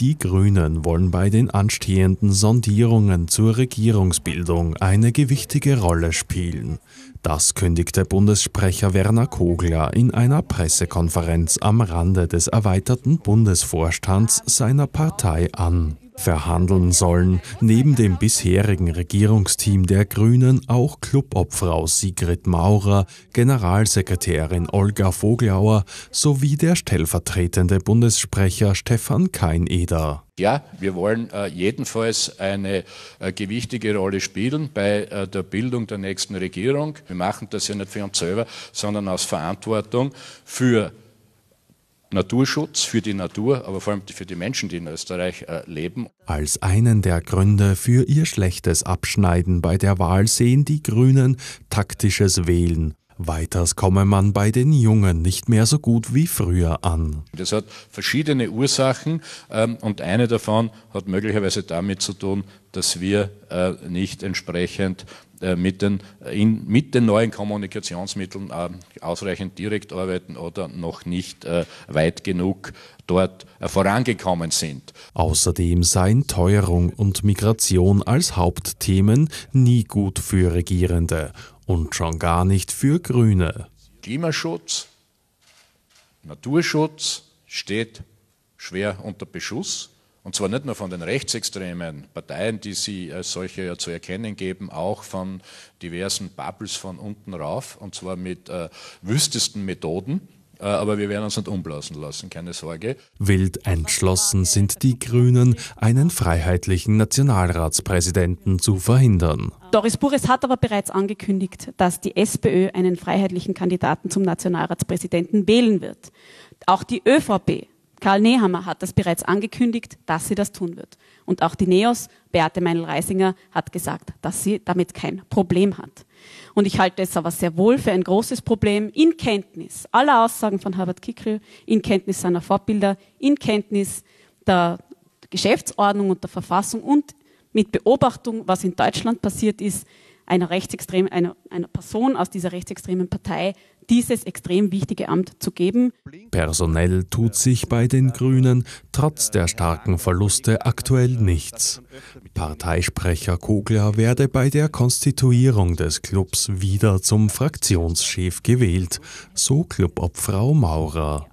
Die Grünen wollen bei den anstehenden Sondierungen zur Regierungsbildung eine gewichtige Rolle spielen. Das kündigte Bundessprecher Werner Kogler in einer Pressekonferenz am Rande des erweiterten Bundesvorstands seiner Partei an verhandeln sollen neben dem bisherigen Regierungsteam der Grünen auch Clubobfrau Sigrid Maurer, Generalsekretärin Olga Voglauer sowie der stellvertretende Bundessprecher Stefan Keineder. Ja, wir wollen äh, jedenfalls eine äh, gewichtige Rolle spielen bei äh, der Bildung der nächsten Regierung. Wir machen das ja nicht für uns selber, sondern aus Verantwortung für Naturschutz für die Natur, aber vor allem für die Menschen, die in Österreich äh, leben. Als einen der Gründe für ihr schlechtes Abschneiden bei der Wahl sehen die Grünen taktisches Wählen Weiters komme man bei den Jungen nicht mehr so gut wie früher an. Das hat verschiedene Ursachen ähm, und eine davon hat möglicherweise damit zu tun, dass wir äh, nicht entsprechend äh, mit, den, äh, in, mit den neuen Kommunikationsmitteln äh, ausreichend direkt arbeiten oder noch nicht äh, weit genug dort äh, vorangekommen sind. Außerdem seien Teuerung und Migration als Hauptthemen nie gut für Regierende und schon gar nicht für Grüne. Klimaschutz, Naturschutz steht schwer unter Beschuss. Und zwar nicht nur von den rechtsextremen Parteien, die sie als solche ja zu erkennen geben, auch von diversen Bubbles von unten rauf, und zwar mit äh, wüstesten Methoden. Äh, aber wir werden uns nicht umblasen lassen, keine Sorge. Wild entschlossen sind die Grünen, einen freiheitlichen Nationalratspräsidenten zu verhindern. Doris Bures hat aber bereits angekündigt, dass die SPÖ einen freiheitlichen Kandidaten zum Nationalratspräsidenten wählen wird. Auch die ÖVP Karl Nehammer hat das bereits angekündigt, dass sie das tun wird. Und auch die NEOS, Beate Meinl-Reisinger, hat gesagt, dass sie damit kein Problem hat. Und ich halte es aber sehr wohl für ein großes Problem, in Kenntnis aller Aussagen von Herbert Kickel, in Kenntnis seiner Vorbilder, in Kenntnis der Geschäftsordnung und der Verfassung und mit Beobachtung, was in Deutschland passiert ist, einer, rechtsextrem, einer, einer Person aus dieser rechtsextremen Partei dieses extrem wichtige Amt zu geben. Personell tut sich bei den Grünen trotz der starken Verluste aktuell nichts. Parteisprecher Kogler werde bei der Konstituierung des Clubs wieder zum Fraktionschef gewählt, so Clubobfrau Maurer.